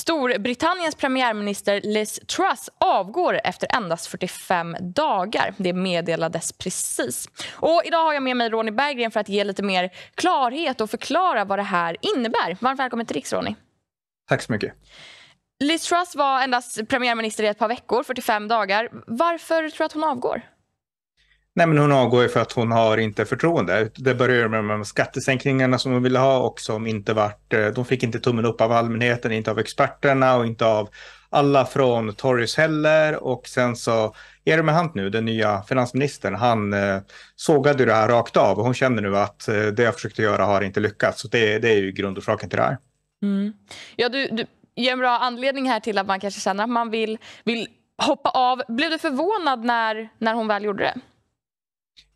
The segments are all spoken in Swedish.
Storbritanniens premiärminister Liz Truss avgår efter endast 45 dagar. Det meddelades precis. Och idag har jag med mig Ronny Berggren för att ge lite mer klarhet och förklara vad det här innebär. Varmt välkommen till Riks, Ronny. Tack så mycket. Liz Truss var endast premiärminister i ett par veckor, 45 dagar. Varför tror du att hon avgår? Nej, men hon avgår för att hon har inte förtroende. Det börjar med de skattesänkningarna som hon ville ha och som inte vart... Eh, de fick inte tummen upp av allmänheten, inte av experterna och inte av alla från Tories heller. Och sen så är det med Hunt nu, den nya finansministern, han eh, sågade det här rakt av och hon känner nu att eh, det jag försökte göra har inte lyckats. Så det, det är ju grundorsaken till det här. Mm. Ja, du, du ger en bra anledning här till att man kanske känner att man vill, vill hoppa av. Blev du förvånad när, när hon väl gjorde det?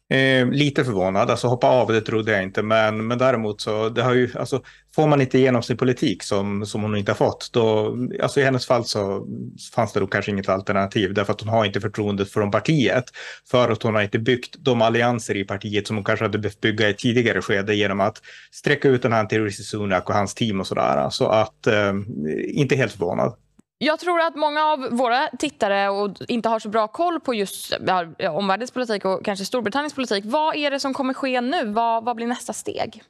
Eh, lite förvånad, alltså hoppa av det trodde jag inte, men, men däremot så det har ju, alltså, får man inte igenom sin politik som, som hon inte har fått, då, alltså i hennes fall så fanns det då kanske inget alternativ därför att hon har inte förtroendet från partiet för att hon har inte byggt de allianser i partiet som hon kanske hade behövt bygga i ett tidigare skede genom att sträcka ut den här till Rishi Sunak och hans team och sådär. Så att eh, inte helt förvånad. Jag tror att många av våra tittare och inte har så bra koll på just omvärldens politik och kanske Storbritanniens politik. Vad är det som kommer ske nu? Vad, vad blir nästa steg?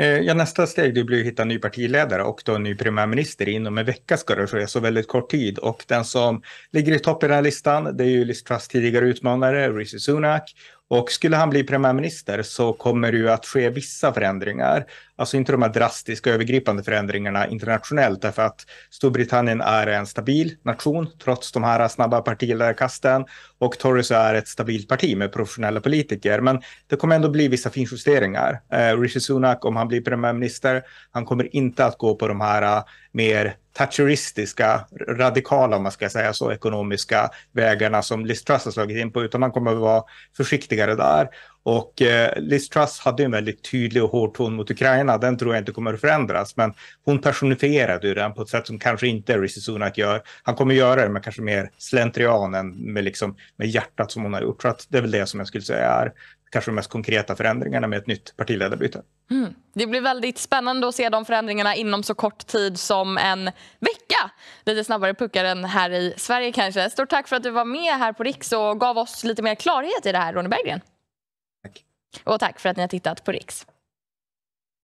Eh, ja, nästa steg det blir att hitta en ny partiledare och då en ny premiärminister. Inom en vecka ska det ske, så väldigt kort tid. Och den som ligger i topp i den här listan, det är ju Liz Truss tidigare utmanare, Rishi Sunak. Och skulle han bli premiärminister så kommer det ju att ske vissa förändringar. Alltså inte de här drastiska övergripande förändringarna internationellt därför att Storbritannien är en stabil nation trots de här snabba partiledarkasten och Tories är ett stabilt parti med professionella politiker. Men det kommer ändå bli vissa finjusteringar. Eh, Rishi Sunak, om han blir premiärminister, han kommer inte att gå på de här eh, mer thatcheristiska, radikala om man ska säga så, ekonomiska vägarna som Liz Truss har slagit in på, utan han kommer att vara försiktigare där. Och eh, Liz Truss hade en väldigt tydlig och hård ton mot Ukraina. Den tror jag inte kommer att förändras, men hon personifierade ju den på ett sätt som kanske inte Rishi Sunak gör. Han kommer att göra det, men kanske mer slentrian än med, liksom, med hjärtat som hon har gjort. Så att det är väl det som jag skulle säga är kanske de mest konkreta förändringarna med ett nytt partiledarbyte. Mm. Det blir väldigt spännande att se de förändringarna inom så kort tid som en vecka. Lite snabbare puckar än här i Sverige kanske. Stort tack för att du var med här på Riks och gav oss lite mer klarhet i det här, Ronny Berggren. Tack. Och tack för att ni har tittat på Riks.